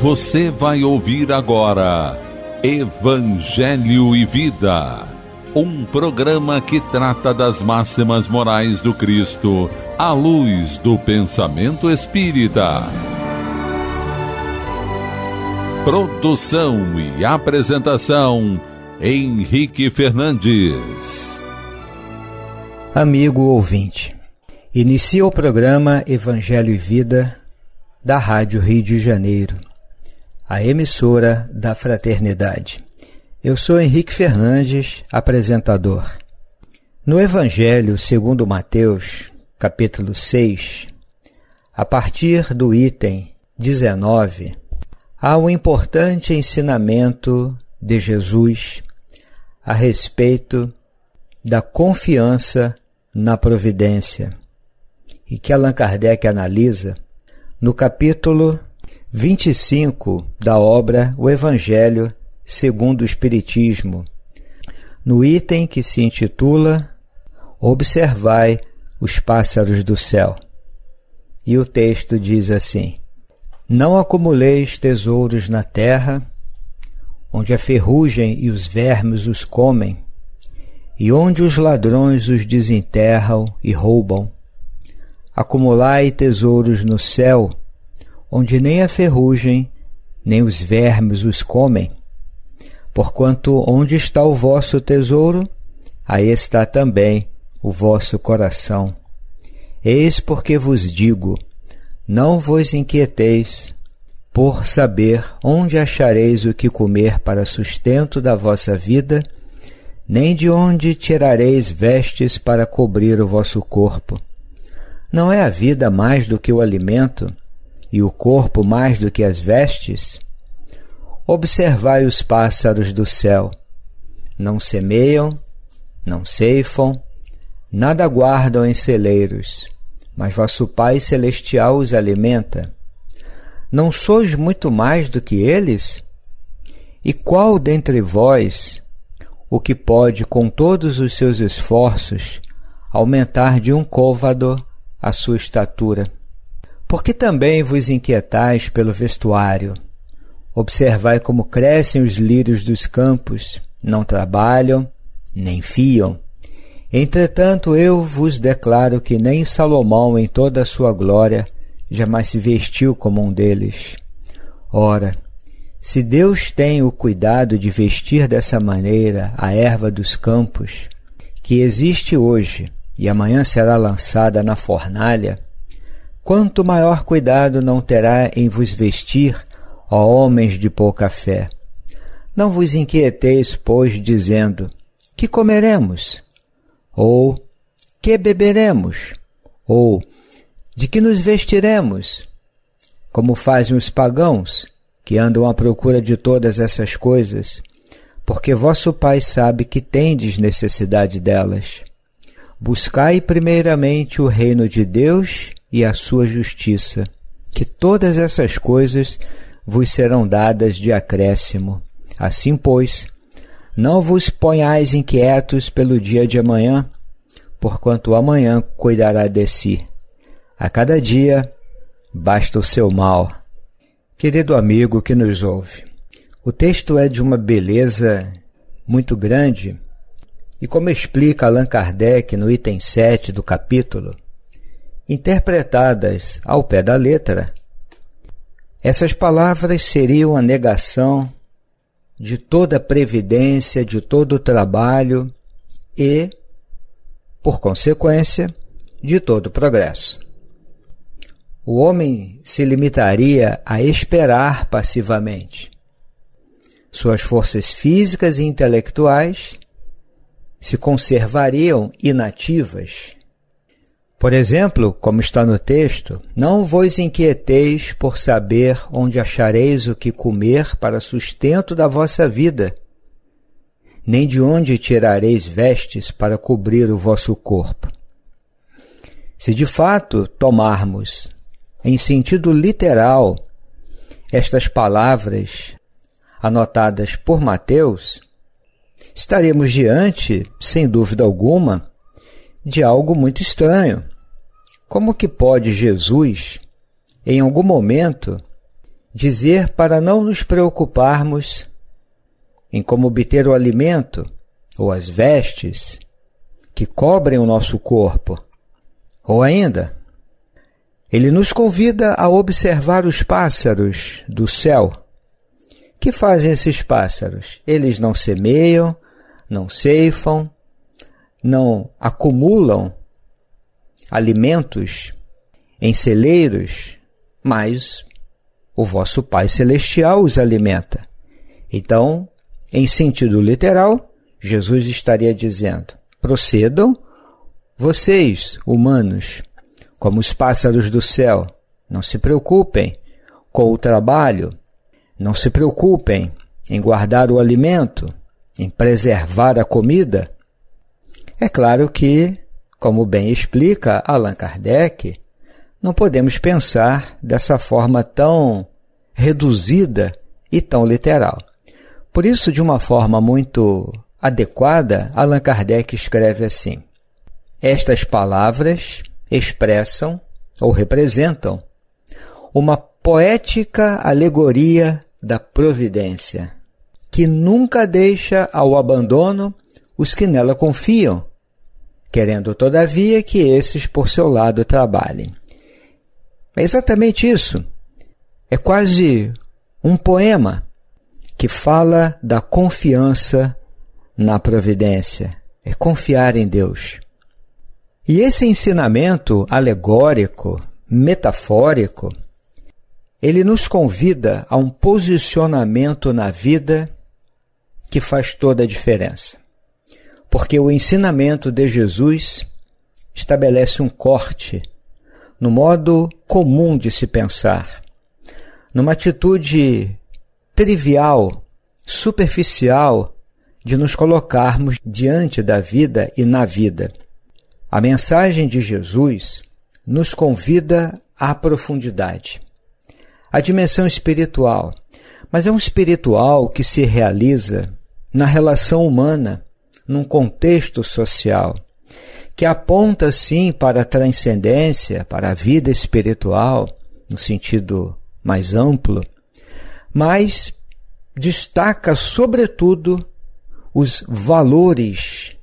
Você vai ouvir agora Evangelho e Vida, um programa que trata das máximas morais do Cristo à luz do pensamento espírita. Produção e apresentação Henrique Fernandes. Amigo ouvinte, inicia o programa Evangelho e Vida da Rádio Rio de Janeiro a emissora da Fraternidade. Eu sou Henrique Fernandes, apresentador. No Evangelho segundo Mateus, capítulo 6, a partir do item 19, há um importante ensinamento de Jesus a respeito da confiança na providência, e que Allan Kardec analisa no capítulo 25 da obra O Evangelho segundo o Espiritismo, no item que se intitula Observai os pássaros do céu. E o texto diz assim: Não acumuleis tesouros na terra, onde a ferrugem e os vermes os comem, e onde os ladrões os desenterram e roubam. Acumulai tesouros no céu, onde nem a ferrugem, nem os vermes os comem. Porquanto onde está o vosso tesouro, aí está também o vosso coração. Eis porque vos digo: não vos inquieteis por saber onde achareis o que comer para sustento da vossa vida, nem de onde tirareis vestes para cobrir o vosso corpo. Não é a vida mais do que o alimento? e o corpo mais do que as vestes? Observai os pássaros do céu. Não semeiam, não ceifam, nada guardam em celeiros, mas vosso Pai Celestial os alimenta. Não sois muito mais do que eles? E qual dentre vós, o que pode, com todos os seus esforços, aumentar de um côvado a sua estatura? Porque também vos inquietais pelo vestuário? Observai como crescem os lírios dos campos, não trabalham, nem fiam. Entretanto, eu vos declaro que nem Salomão, em toda a sua glória, jamais se vestiu como um deles. Ora, se Deus tem o cuidado de vestir dessa maneira a erva dos campos, que existe hoje e amanhã será lançada na fornalha, quanto maior cuidado não terá em vos vestir, ó homens de pouca fé. Não vos inquieteis, pois, dizendo: Que comeremos? Ou que beberemos? Ou de que nos vestiremos? Como fazem os pagãos, que andam à procura de todas essas coisas, porque vosso Pai sabe que tendes necessidade delas. Buscai primeiramente o reino de Deus e a sua justiça, que todas essas coisas vos serão dadas de acréscimo. Assim, pois, não vos ponhais inquietos pelo dia de amanhã, porquanto amanhã cuidará de si. A cada dia basta o seu mal. Querido amigo que nos ouve, o texto é de uma beleza muito grande, e como explica Allan Kardec no item 7 do capítulo, interpretadas ao pé da letra, essas palavras seriam a negação de toda a previdência, de todo o trabalho e, por consequência, de todo o progresso. O homem se limitaria a esperar passivamente. Suas forças físicas e intelectuais se conservariam inativas por exemplo, como está no texto, não vos inquieteis por saber onde achareis o que comer para sustento da vossa vida, nem de onde tirareis vestes para cobrir o vosso corpo. Se de fato tomarmos, em sentido literal, estas palavras anotadas por Mateus, estaremos diante, sem dúvida alguma, de algo muito estranho. Como que pode Jesus, em algum momento, dizer para não nos preocuparmos em como obter o alimento ou as vestes que cobrem o nosso corpo? Ou ainda, ele nos convida a observar os pássaros do céu. Que fazem esses pássaros? Eles não semeiam, não ceifam, não acumulam alimentos em celeiros, mas o vosso Pai Celestial os alimenta. Então, em sentido literal, Jesus estaria dizendo: procedam vocês, humanos, como os pássaros do céu. Não se preocupem com o trabalho, não se preocupem em guardar o alimento, em preservar a comida, é claro que, como bem explica Allan Kardec, não podemos pensar dessa forma tão reduzida e tão literal. Por isso, de uma forma muito adequada, Allan Kardec escreve assim: Estas palavras expressam ou representam uma poética alegoria da providência, que nunca deixa ao abandono os que nela confiam querendo, todavia, que esses por seu lado trabalhem. É exatamente isso. É quase um poema que fala da confiança na providência, é confiar em Deus. E esse ensinamento alegórico, metafórico, ele nos convida a um posicionamento na vida que faz toda a diferença porque o ensinamento de Jesus estabelece um corte no modo comum de se pensar, numa atitude trivial, superficial de nos colocarmos diante da vida e na vida. A mensagem de Jesus nos convida à profundidade, à dimensão espiritual, mas é um espiritual que se realiza na relação humana num contexto social, que aponta sim para a transcendência, para a vida espiritual, no sentido mais amplo, mas destaca sobretudo os valores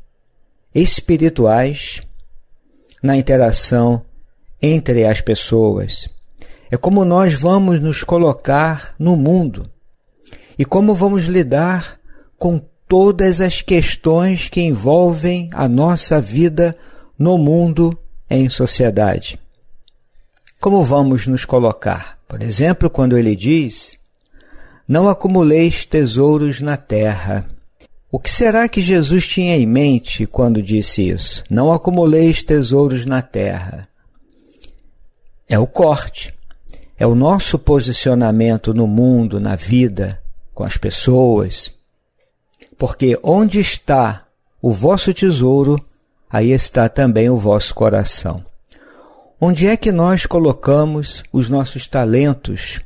espirituais na interação entre as pessoas. É como nós vamos nos colocar no mundo e como vamos lidar com todas as questões que envolvem a nossa vida no mundo em sociedade. Como vamos nos colocar? Por exemplo, quando ele diz: Não acumuleis tesouros na terra. O que será que Jesus tinha em mente quando disse isso? Não acumuleis tesouros na terra. É o corte, é o nosso posicionamento no mundo, na vida, com as pessoas, porque onde está o vosso tesouro, aí está também o vosso coração. Onde é que nós colocamos os nossos talentos,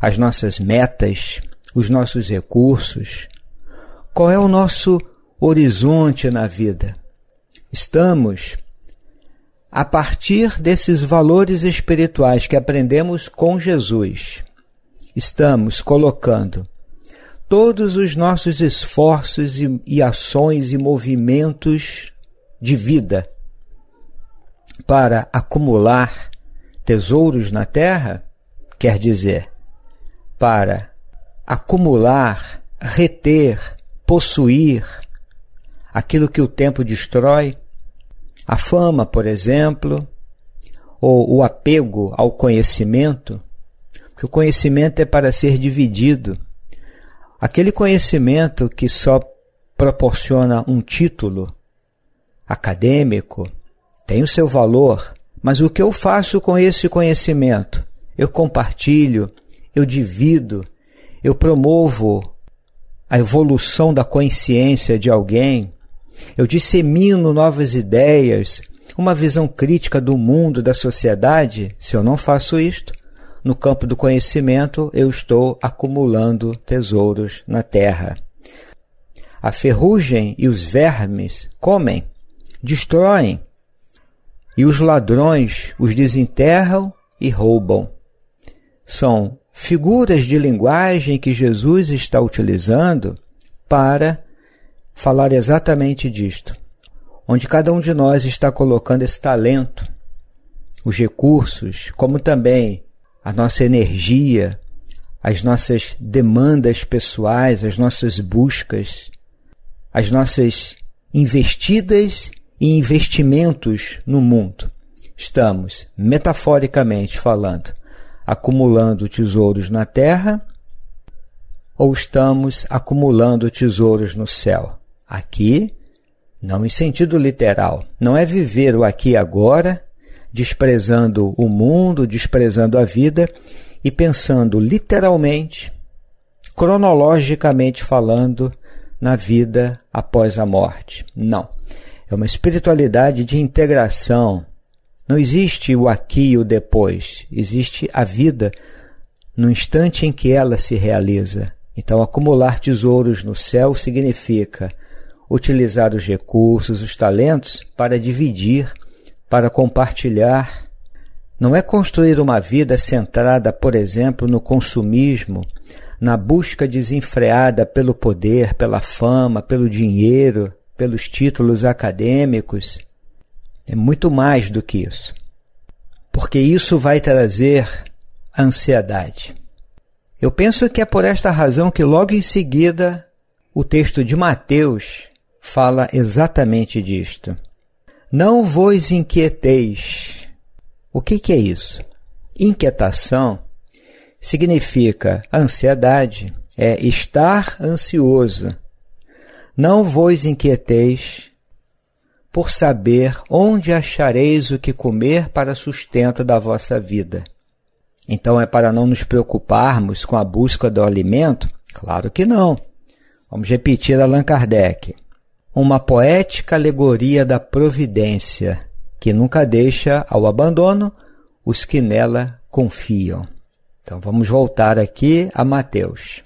as nossas metas, os nossos recursos? Qual é o nosso horizonte na vida? Estamos, a partir desses valores espirituais que aprendemos com Jesus, estamos colocando todos os nossos esforços e, e ações e movimentos de vida para acumular tesouros na terra, quer dizer, para acumular, reter, possuir aquilo que o tempo destrói, a fama, por exemplo, ou o apego ao conhecimento, que o conhecimento é para ser dividido Aquele conhecimento que só proporciona um título acadêmico tem o seu valor, mas o que eu faço com esse conhecimento? Eu compartilho, eu divido, eu promovo a evolução da consciência de alguém, eu dissemino novas ideias, uma visão crítica do mundo, da sociedade, se eu não faço isto, no campo do conhecimento, eu estou acumulando tesouros na terra. A ferrugem e os vermes comem, destroem, e os ladrões os desenterram e roubam. São figuras de linguagem que Jesus está utilizando para falar exatamente disto, onde cada um de nós está colocando esse talento, os recursos, como também a nossa energia, as nossas demandas pessoais, as nossas buscas, as nossas investidas e investimentos no mundo. Estamos, metaforicamente falando, acumulando tesouros na terra ou estamos acumulando tesouros no céu? Aqui, não em sentido literal, não é viver o aqui e agora desprezando o mundo, desprezando a vida e pensando literalmente, cronologicamente falando, na vida após a morte. Não. É uma espiritualidade de integração. Não existe o aqui e o depois. Existe a vida no instante em que ela se realiza. Então, acumular tesouros no céu significa utilizar os recursos, os talentos para dividir para compartilhar não é construir uma vida centrada, por exemplo, no consumismo, na busca desenfreada pelo poder, pela fama, pelo dinheiro, pelos títulos acadêmicos. É muito mais do que isso. Porque isso vai trazer ansiedade. Eu penso que é por esta razão que logo em seguida o texto de Mateus fala exatamente disto. Não vos inquieteis. O que, que é isso? Inquietação significa ansiedade, é estar ansioso. Não vos inquieteis por saber onde achareis o que comer para sustento da vossa vida. Então é para não nos preocuparmos com a busca do alimento? Claro que não. Vamos repetir Allan Kardec uma poética alegoria da providência que nunca deixa ao abandono os que nela confiam. Então vamos voltar aqui a Mateus.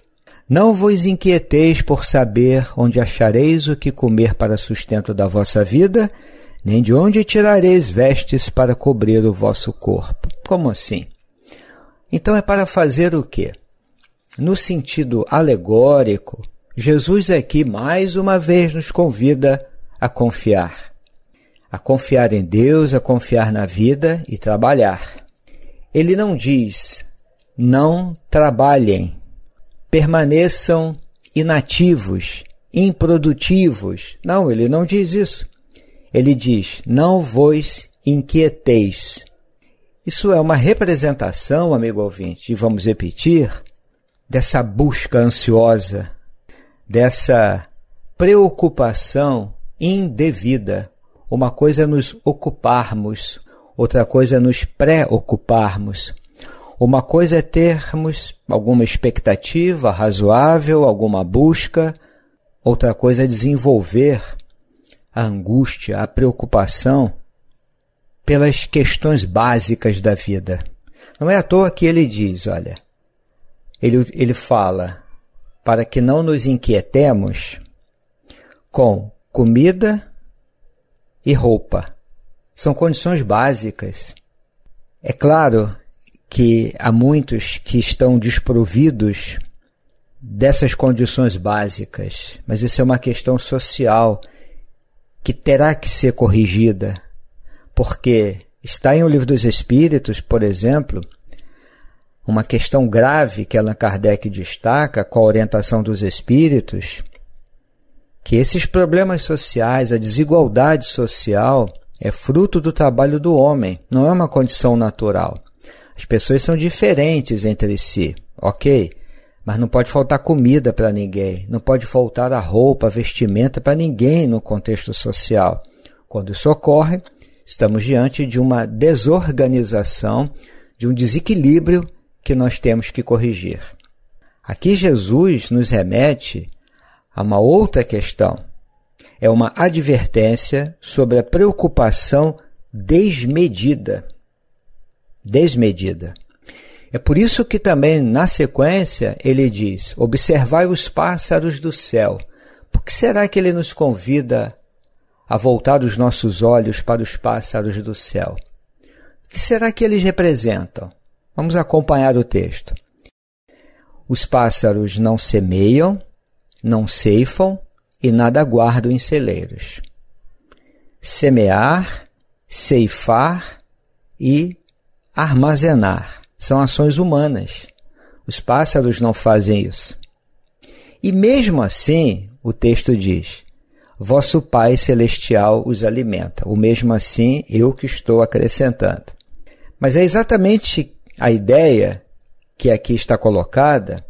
Não vos inquieteis por saber onde achareis o que comer para sustento da vossa vida, nem de onde tirareis vestes para cobrir o vosso corpo. Como assim? Então é para fazer o quê? No sentido alegórico, Jesus aqui é mais uma vez nos convida a confiar. A confiar em Deus, a confiar na vida e trabalhar. Ele não diz, não trabalhem, permaneçam inativos, improdutivos. Não, ele não diz isso. Ele diz, não vos inquieteis. Isso é uma representação, amigo ouvinte, e vamos repetir, dessa busca ansiosa dessa preocupação indevida. Uma coisa é nos ocuparmos, outra coisa é nos preocuparmos. Uma coisa é termos alguma expectativa razoável, alguma busca, outra coisa é desenvolver a angústia, a preocupação pelas questões básicas da vida. Não é à toa que ele diz, olha, ele, ele fala, para que não nos inquietemos com comida e roupa. São condições básicas. É claro que há muitos que estão desprovidos dessas condições básicas, mas isso é uma questão social que terá que ser corrigida, porque está em O Livro dos Espíritos, por exemplo, uma questão grave que Allan Kardec destaca com a orientação dos espíritos, que esses problemas sociais, a desigualdade social, é fruto do trabalho do homem, não é uma condição natural. As pessoas são diferentes entre si, ok? Mas não pode faltar comida para ninguém, não pode faltar a roupa, a vestimenta para ninguém no contexto social. Quando isso ocorre, estamos diante de uma desorganização, de um desequilíbrio que nós temos que corrigir. Aqui Jesus nos remete a uma outra questão. É uma advertência sobre a preocupação desmedida. Desmedida. É por isso que também na sequência ele diz: Observai os pássaros do céu. Por que será que ele nos convida a voltar os nossos olhos para os pássaros do céu? O que será que eles representam? Vamos acompanhar o texto. Os pássaros não semeiam, não ceifam e nada guardam em celeiros. Semear, ceifar e armazenar são ações humanas. Os pássaros não fazem isso. E mesmo assim, o texto diz: Vosso Pai Celestial os alimenta. O mesmo assim, eu que estou acrescentando. Mas é exatamente a ideia que aqui está colocada,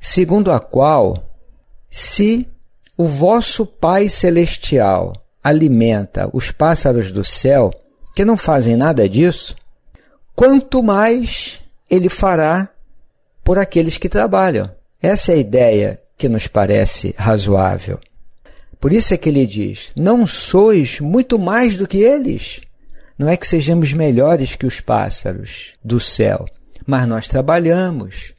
segundo a qual, se o vosso Pai Celestial alimenta os pássaros do céu, que não fazem nada disso, quanto mais ele fará por aqueles que trabalham. Essa é a ideia que nos parece razoável. Por isso é que ele diz: Não sois muito mais do que eles. Não é que sejamos melhores que os pássaros do céu, mas nós trabalhamos,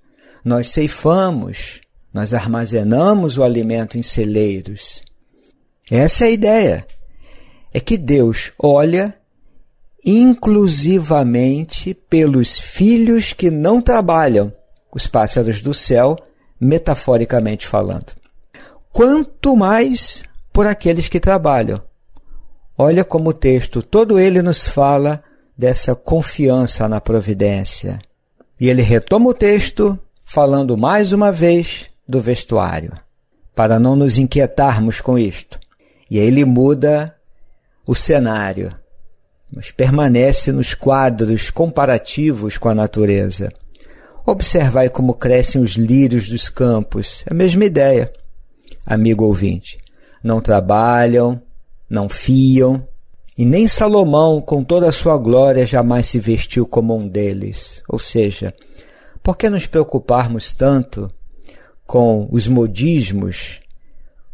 nós ceifamos, nós armazenamos o alimento em celeiros. Essa é a ideia. É que Deus olha inclusivamente pelos filhos que não trabalham, os pássaros do céu, metaforicamente falando. Quanto mais por aqueles que trabalham, Olha como o texto todo ele nos fala dessa confiança na providência. E ele retoma o texto falando mais uma vez do vestuário, para não nos inquietarmos com isto. E aí ele muda o cenário, mas permanece nos quadros comparativos com a natureza. Observai como crescem os lírios dos campos. É a mesma ideia, amigo ouvinte. Não trabalham, não fiam, e nem Salomão, com toda a sua glória, jamais se vestiu como um deles. Ou seja, por que nos preocuparmos tanto com os modismos,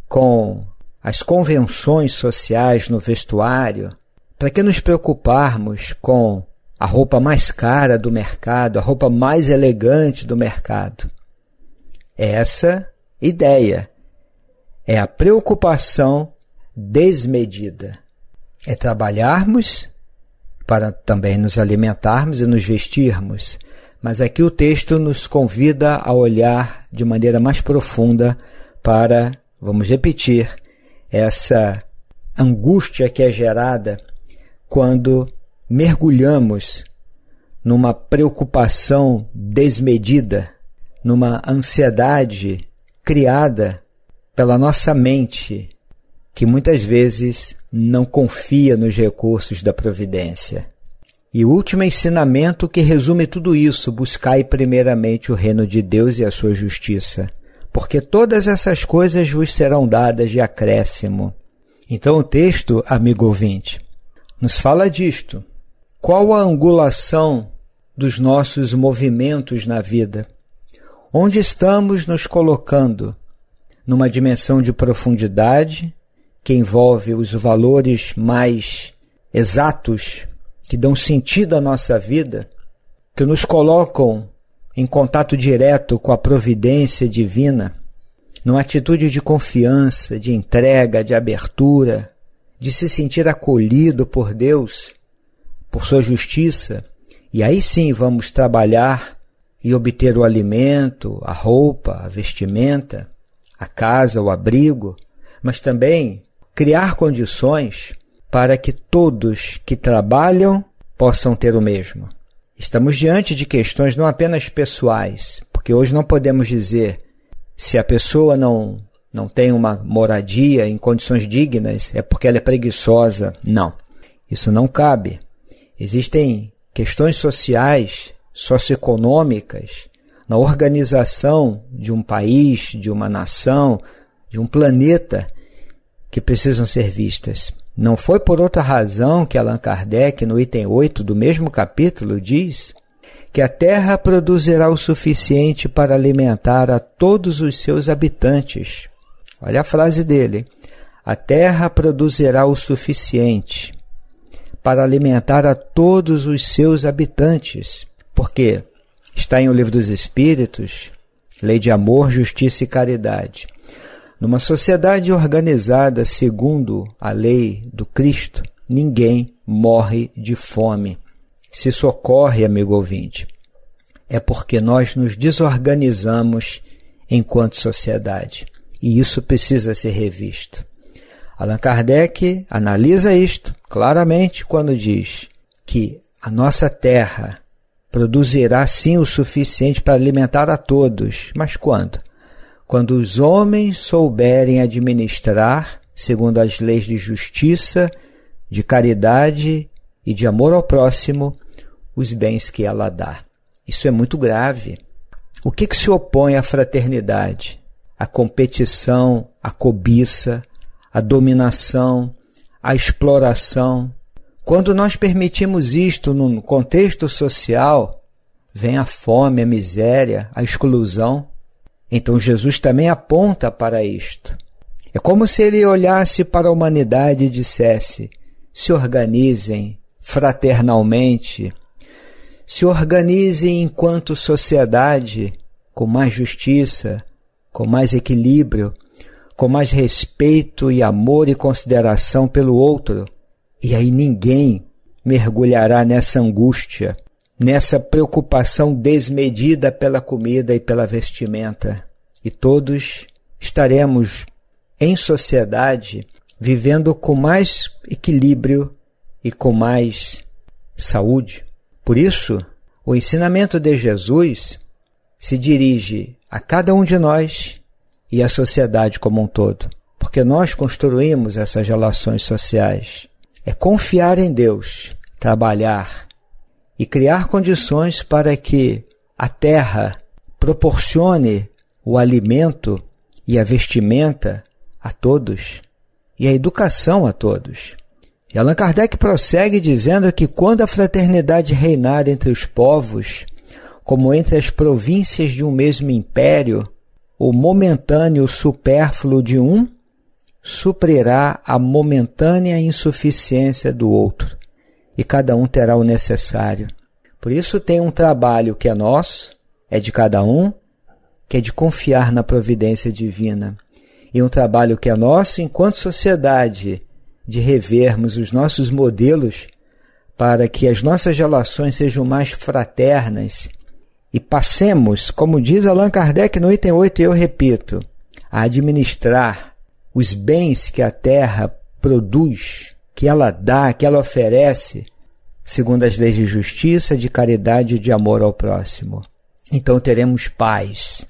com as convenções sociais no vestuário? Para que nos preocuparmos com a roupa mais cara do mercado, a roupa mais elegante do mercado? Essa ideia é a preocupação desmedida. É trabalharmos para também nos alimentarmos e nos vestirmos. Mas aqui o texto nos convida a olhar de maneira mais profunda para, vamos repetir, essa angústia que é gerada quando mergulhamos numa preocupação desmedida, numa ansiedade criada pela nossa mente que muitas vezes não confia nos recursos da providência. E o último ensinamento que resume tudo isso: buscai primeiramente o reino de Deus e a sua justiça, porque todas essas coisas vos serão dadas de acréscimo. Então o texto, amigo ouvinte, nos fala disto. Qual a angulação dos nossos movimentos na vida? Onde estamos nos colocando? Numa dimensão de profundidade que envolve os valores mais exatos, que dão sentido à nossa vida, que nos colocam em contato direto com a providência divina, numa atitude de confiança, de entrega, de abertura, de se sentir acolhido por Deus, por sua justiça, e aí sim vamos trabalhar e obter o alimento, a roupa, a vestimenta, a casa, o abrigo, mas também criar condições para que todos que trabalham possam ter o mesmo. Estamos diante de questões não apenas pessoais, porque hoje não podemos dizer se a pessoa não não tem uma moradia em condições dignas é porque ela é preguiçosa. Não. Isso não cabe. Existem questões sociais, socioeconômicas, na organização de um país, de uma nação, de um planeta, que precisam ser vistas. Não foi por outra razão que Allan Kardec, no item 8 do mesmo capítulo, diz que a terra produzirá o suficiente para alimentar a todos os seus habitantes. Olha a frase dele: A terra produzirá o suficiente para alimentar a todos os seus habitantes. Porque está em O Livro dos Espíritos, Lei de Amor, Justiça e Caridade. Numa sociedade organizada segundo a lei do Cristo, ninguém morre de fome. Se socorre, amigo ouvinte, é porque nós nos desorganizamos enquanto sociedade. E isso precisa ser revisto. Allan Kardec analisa isto claramente quando diz que a nossa terra produzirá sim o suficiente para alimentar a todos, mas quando? Quando os homens souberem administrar, segundo as leis de justiça, de caridade e de amor ao próximo, os bens que ela dá. Isso é muito grave. O que, que se opõe à fraternidade? A competição, a cobiça, a dominação, a exploração. Quando nós permitimos isto num contexto social, vem a fome, a miséria, a exclusão. Então Jesus também aponta para isto. É como se ele olhasse para a humanidade e dissesse: se organizem fraternalmente, se organizem enquanto sociedade com mais justiça, com mais equilíbrio, com mais respeito e amor e consideração pelo outro. E aí ninguém mergulhará nessa angústia nessa preocupação desmedida pela comida e pela vestimenta. E todos estaremos em sociedade vivendo com mais equilíbrio e com mais saúde. Por isso, o ensinamento de Jesus se dirige a cada um de nós e à sociedade como um todo, porque nós construímos essas relações sociais. É confiar em Deus, trabalhar e criar condições para que a terra proporcione o alimento e a vestimenta a todos e a educação a todos. E Allan Kardec prossegue dizendo que quando a fraternidade reinar entre os povos, como entre as províncias de um mesmo império, o momentâneo supérfluo de um suprirá a momentânea insuficiência do outro e cada um terá o necessário. Por isso tem um trabalho que é nosso, é de cada um, que é de confiar na providência divina. E um trabalho que é nosso enquanto sociedade, de revermos os nossos modelos para que as nossas relações sejam mais fraternas e passemos, como diz Allan Kardec no item 8, eu repito, a administrar os bens que a terra produz que ela dá, que ela oferece, segundo as leis de justiça, de caridade e de amor ao próximo. Então teremos paz,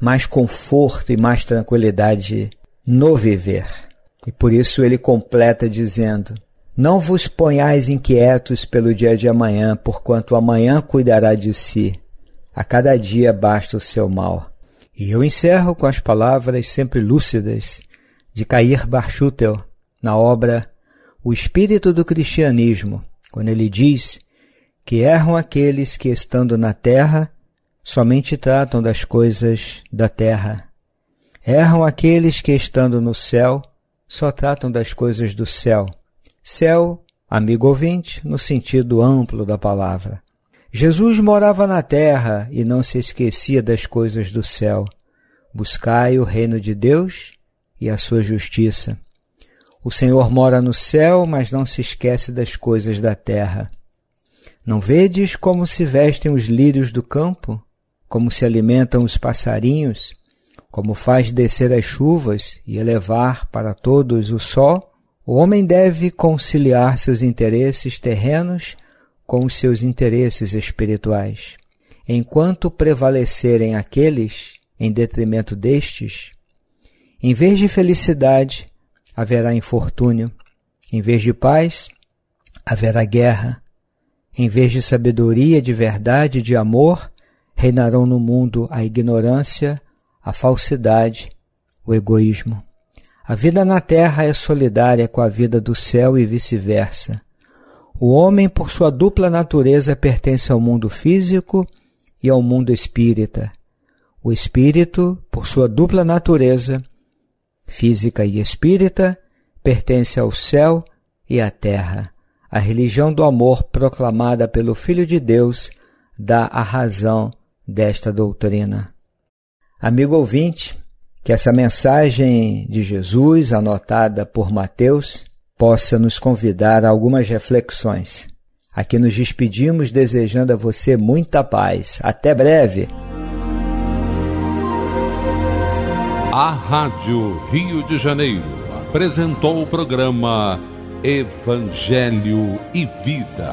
mais conforto e mais tranquilidade no viver. E por isso ele completa dizendo: Não vos ponhais inquietos pelo dia de amanhã, porquanto amanhã cuidará de si. A cada dia basta o seu mal. E eu encerro com as palavras sempre lúcidas de Cair Barchutel na obra o espírito do cristianismo quando ele diz que erram aqueles que, estando na terra, somente tratam das coisas da terra. Erram aqueles que, estando no céu, só tratam das coisas do céu. Céu, amigo ouvinte, no sentido amplo da palavra. Jesus morava na terra e não se esquecia das coisas do céu. Buscai o reino de Deus e a sua justiça, o Senhor mora no céu, mas não se esquece das coisas da terra. Não vedes como se vestem os lírios do campo, como se alimentam os passarinhos, como faz descer as chuvas e elevar para todos o sol? O homem deve conciliar seus interesses terrenos com os seus interesses espirituais. Enquanto prevalecerem aqueles em detrimento destes, em vez de felicidade, haverá infortúnio. Em vez de paz, haverá guerra. Em vez de sabedoria, de verdade e de amor, reinarão no mundo a ignorância, a falsidade, o egoísmo. A vida na terra é solidária com a vida do céu e vice-versa. O homem, por sua dupla natureza, pertence ao mundo físico e ao mundo espírita. O espírito, por sua dupla natureza, física e espírita, pertence ao céu e à terra. A religião do amor proclamada pelo Filho de Deus dá a razão desta doutrina. Amigo ouvinte, que essa mensagem de Jesus, anotada por Mateus, possa nos convidar a algumas reflexões. Aqui nos despedimos desejando a você muita paz. Até breve! A Rádio Rio de Janeiro apresentou o programa Evangelho e Vida.